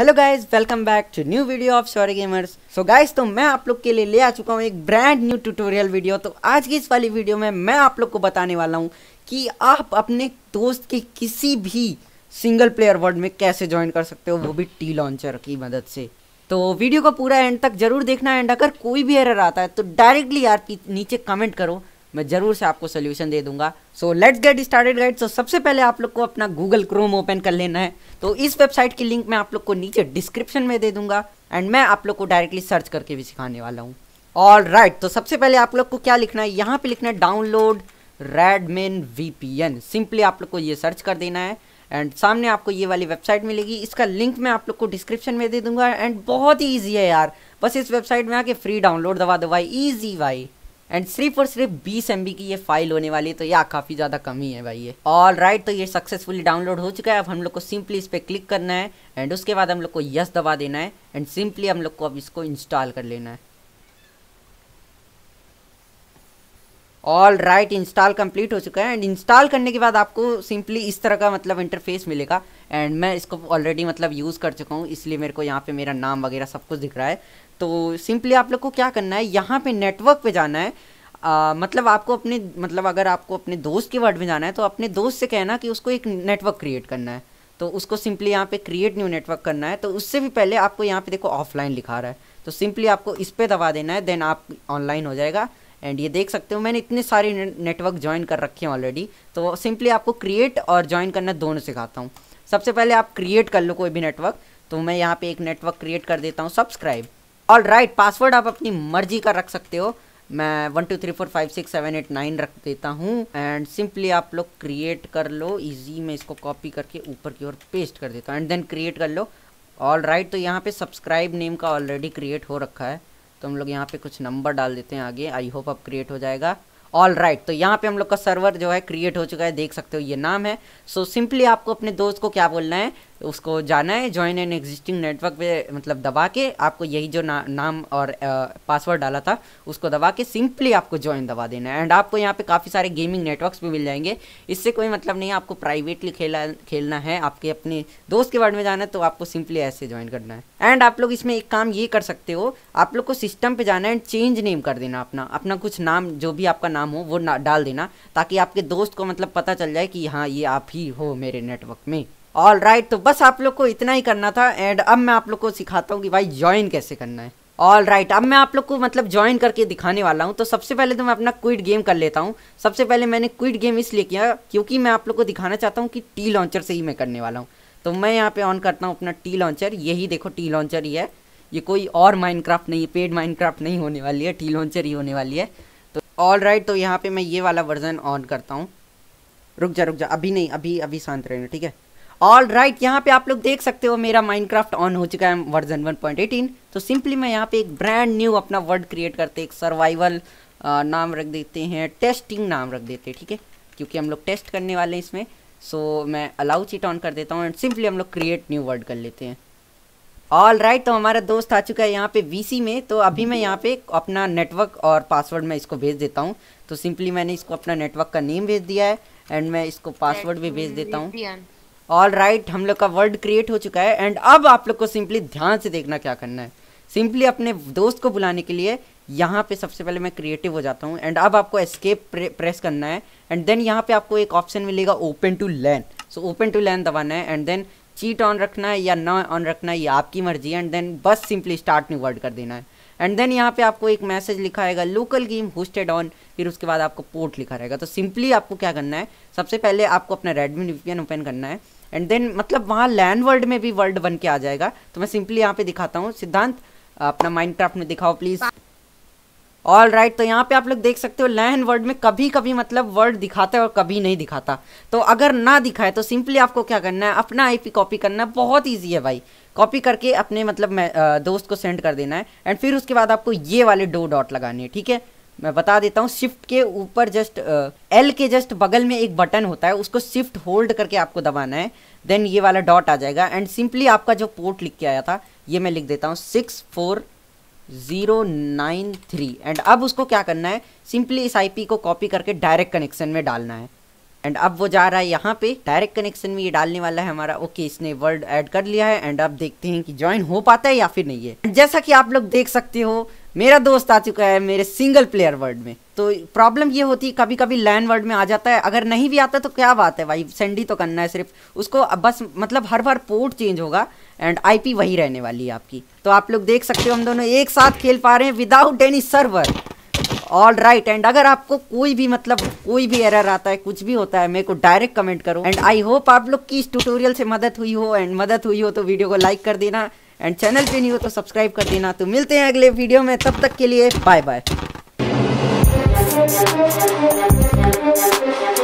hello guys welcome back to new video of sorry gamers so guys तो मैं आप लोग के लिए ले आ चुका हूँ एक ब्रांड न्यू ट्यूटोरियल वीडियो तो आज की इस वाली वीडियो में मैं आप लोग को बताने वाला हूँ कि आप अपने दोस्त के किसी भी सिंगल प्लेयर वर्ड में कैसे ज्वाइन कर सकते हो वो भी टी लॉन्चर की मदद से तो वीडियो को पूरा एंड तक जरूर देखना एंड अगर कोई भी एरर आता है तो डायरेक्टली यार नीचे कमेंट करो मैं ज़रूर से आपको सोल्यूशन दे दूंगा so let's get started guide so सबसे पहले आप लोग को अपना गूगल क्रोम ओपन कर लेना है तो इस वेबसाइट की लिंक मैं आप लोग को नीचे डिस्क्रिप्शन में दे दूंगा एंड मैं आप लोग को डायरेक्टली सर्च करके भी सिखाने वाला हूँ ऑल राइट तो सबसे पहले आप लोग को क्या लिखना है यहाँ पे लिखना है डाउनलोड रेडमेन एन सिंपली आप लोग को ये सर्च कर देना है एंड सामने आपको ये वाली वेबसाइट मिलेगी इसका लिंक मैं आप लोग को डिस्क्रिप्शन में दे दूंगा एंड बहुत ही ईजी है यार बस इस वेबसाइट में आके फ्री डाउनलोड दवा दवाई ईजी वाई एंड सिर्फ और सिर्फ बीस एम की ये फाइल होने वाली है तो यह काफ़ी ज़्यादा कमी है भाई ये ऑल राइट तो ये सक्सेसफुली डाउनलोड हो चुका है अब हम लोग को सिंपली इस पर क्लिक करना है एंड उसके बाद हम लोग को यस दबा देना है एंड सिंपली हम लोग को अब इसको इंस्टॉल कर लेना है ऑल राइट इंस्टॉल कंप्लीट हो चुका है एंड इंस्टॉल करने के बाद आपको सिंपली इस तरह का मतलब इंटरफेस मिलेगा एंड मैं इसको ऑलरेडी मतलब यूज़ कर चुका हूँ इसलिए मेरे को यहाँ पे मेरा नाम वगैरह सब कुछ दिख रहा है तो सिंपली आप लोग को क्या करना है यहाँ पे नेटवर्क पे जाना है आ, मतलब आपको अपने मतलब अगर आपको अपने दोस्त के वर्ड में जाना है तो अपने दोस्त से कहना कि उसको एक नेटवर्क क्रिएट करना है तो उसको सिंपली यहाँ पे क्रिएट न्यू नेटवर्क करना है तो उससे भी पहले आपको यहाँ पे देखो ऑफलाइन लिखा रहा है तो सिंपली आपको इस पर दबा देना है देन आप ऑनलाइन हो जाएगा एंड ये देख सकते हो मैंने इतने सारे नेटवर्क ज्वाइन कर रखे हैं ऑलरेडी तो सिंपली आपको क्रिएट और ज्वाइन करना दोनों सिखाता हूँ सबसे पहले आप क्रिएट कर लो कोई भी नेटवर्क तो मैं यहाँ पे एक नेटवर्क क्रिएट कर देता हूँ सब्सक्राइब ऑल राइट पासवर्ड आप अपनी मर्जी का रख सकते हो मैं one two three four five six seven eight nine रख देता हूँ एंड सिंपली आप लोग क्रिएट कर लो इजी मैं इसको कॉपी करके ऊपर की ओर पेस्ट कर देता हूँ एंड देन क्रिएट कर लो ऑल राइट right, तो यहाँ पे सब्सक्राइब नेम का ऑलरेडी क्रिएट हो रखा है तो हम लोग यहाँ पे कुछ नंबर डाल देते हैं आगे आई होप अब क्रिएट हो जाएगा ऑल राइट right, तो यहाँ पे हम लोग का सर्वर जो है क्रिएट हो चुका है देख सकते हो ये नाम है सो so, सिंपली आपको अपने दोस्त को क्या बोलना है उसको जाना है ज्वाइन एन एग्जिस्टिंग नेटवर्क पे मतलब दबा के आपको यही जो ना, नाम और पासवर्ड डाला था उसको दबा के सिंपली आपको ज्वाइन दबा देना है एंड आपको यहाँ पे काफ़ी सारे गेमिंग नेटवर्क्स भी मिल जाएंगे इससे कोई मतलब नहीं आपको प्राइवेटली खेला खेलना है आपके अपने दोस्त के वर्ड में जाना है तो आपको सिंपली ऐसे ज्वाइन करना है एंड आप लोग इसमें एक काम ये कर सकते हो आप लोग को सिस्टम पर जाना है एंड चेंज नेम कर देना अपना अपना कुछ नाम जो भी आपका नाम हो वो डाल देना ताकि आपके दोस्त को मतलब पता चल जाए कि हाँ ये आप ही हो मेरे नेटवर्क में ऑल राइट right, तो बस आप लोग को इतना ही करना था एंड अब मैं आप लोग को सिखाता हूँ कि भाई ज्वाइन कैसे करना है ऑल राइट right, अब मैं आप लोग को मतलब ज्वाइन करके दिखाने वाला हूँ तो सबसे पहले तो मैं अपना क्विड गेम कर लेता हूँ सबसे पहले मैंने क्विड गेम इसलिए किया क्योंकि मैं आप लोग को दिखाना चाहता हूँ कि टी लॉन्चर से ही मैं करने वाला हूँ तो मैं यहाँ पे ऑन करता हूँ अपना टी लॉन्चर यही देखो टी लॉन्चर ही है ये कोई और माइनक्राफ्ट नहीं है पेड माइनक्राफ्ट नहीं होने वाली है टी लॉन्चर ही होने वाली है तो ऑल राइट तो यहाँ पर मैं ये वाला वर्जन ऑन करता हूँ रुक जा रुक जा अभी नहीं अभी अभी शांत रहना ठीक है ऑल राइट right, यहाँ पे आप लोग देख सकते हो मेरा माइनक्राफ्ट ऑन हो चुका है वर्जन 1.18 तो सिंपली मैं यहाँ पे एक ब्रांड न्यू अपना वर्ड क्रिएट करते एक सर्वाइवल नाम रख देते हैं टेस्टिंग नाम रख देते हैं ठीक है क्योंकि हम लोग टेस्ट करने वाले हैं इसमें सो so, मैं अलाउ चिट ऑन कर देता हूँ एंड सिंपली हम लोग क्रिएट न्यू वर्ड कर लेते हैं ऑल राइट right, तो हमारा दोस्त आ चुका है यहाँ पे वी में तो अभी मैं यहाँ पे अपना नेटवर्क और पासवर्ड मैं इसको भेज देता हूँ तो सिंपली मैंने इसको अपना नेटवर्क का नेम भेज दिया है एंड मैं इसको पासवर्ड भी भेज देता हूँ ऑल राइट right, हम लोग का वर्ड क्रिएट हो चुका है एंड अब आप लोग को सिंपली ध्यान से देखना क्या करना है सिंपली अपने दोस्त को बुलाने के लिए यहाँ पे सबसे पहले मैं क्रिएटिव हो जाता हूँ एंड अब आपको एस्केप प्रेस करना है एंड देन यहाँ पे आपको एक ऑप्शन मिलेगा open to LAN so open to LAN दबाना है एंड देन चीट ऑन रखना है या ना ऑन रखना है ये आपकी मर्जी एंड देन बस सिंपली स्टार्ट न्यू वर्ड कर देना है एंड देन यहाँ पे आपको एक मैसेज लिखा आएगा लोकल गेम होस्टेड ऑन फिर उसके बाद आपको पोर्ट लिखा रहेगा तो सिंपली आपको क्या करना है सबसे पहले आपको अपना रेडमी वीपीएन ओपन करना है एंड देन मतलब वहाँ लैंड वर्ल्ड में भी वर्ल्ड बन के आ जाएगा तो मैं सिंपली यहाँ पे दिखाता हूँ सिद्धांत अपना माइंड में दिखाओ प्लीज़ ऑल राइट right, तो यहाँ पे आप लोग देख सकते हो लैंड वर्ड में कभी कभी मतलब वर्ड दिखाता है और कभी नहीं दिखाता तो अगर ना दिखाए तो सिंपली आपको क्या करना है अपना आईपी कॉपी करना बहुत ईजी है भाई कॉपी करके अपने मतलब दोस्त को सेंड कर देना है एंड फिर उसके बाद आपको ये वाले दो डॉट लगानी है ठीक है मैं बता देता हूँ शिफ्ट के ऊपर जस्ट एल के जस्ट बगल में एक बटन होता है उसको शिफ्ट होल्ड करके आपको दबाना है देन ये वाला डॉट आ जाएगा एंड सिंपली आपका जो पोर्ट लिख के आया था ये मैं लिख देता हूँ six four zero nine three and अब उसको क्या करना है सिंपली इस आईपी को कॉपी करके डायरेक्ट कनेक्शन में डालना है एंड अब वो जा रहा है यहाँ पे डायरेक्ट कनेक्शन में ये डालने वाला है हमारा ओके इसने वर्ड ऐड कर लिया है एंड अब देखते हैं कि ज्वाइन हो पाता है या फिर नहीं है जैसा कि आप लोग देख सकते हो मेरा दोस्त आ चुका है मेरे सिंगल प्लेयर वर्ड में तो प्रॉब्लम ये होती है कभी कभी लैंड वर्ड में आ जाता है अगर नहीं भी आता तो क्या बात है भाई सेंडी तो करना है सिर्फ उसको बस मतलब हर बार पोर्ट चेंज होगा एंड आईपी वही रहने वाली है आपकी तो आप लोग देख सकते हो हम दोनों एक साथ खेल पा रहे हैं without any server all right and अगर आपको कोई भी मतलब कोई भी एरर आता है कुछ भी होता है मेरे को डायरेक्ट कमेंट करो एंड आई होप आप लोग की इस ट्यूटोरियल से मदद हुई हो एंड मदद हुई हो तो वीडियो को लाइक कर देना एंड चैनल पे नहीं हो तो सब्सक्राइब कर देना तो मिलते हैं अगले वीडियो में तब तक के लिए बाय बाय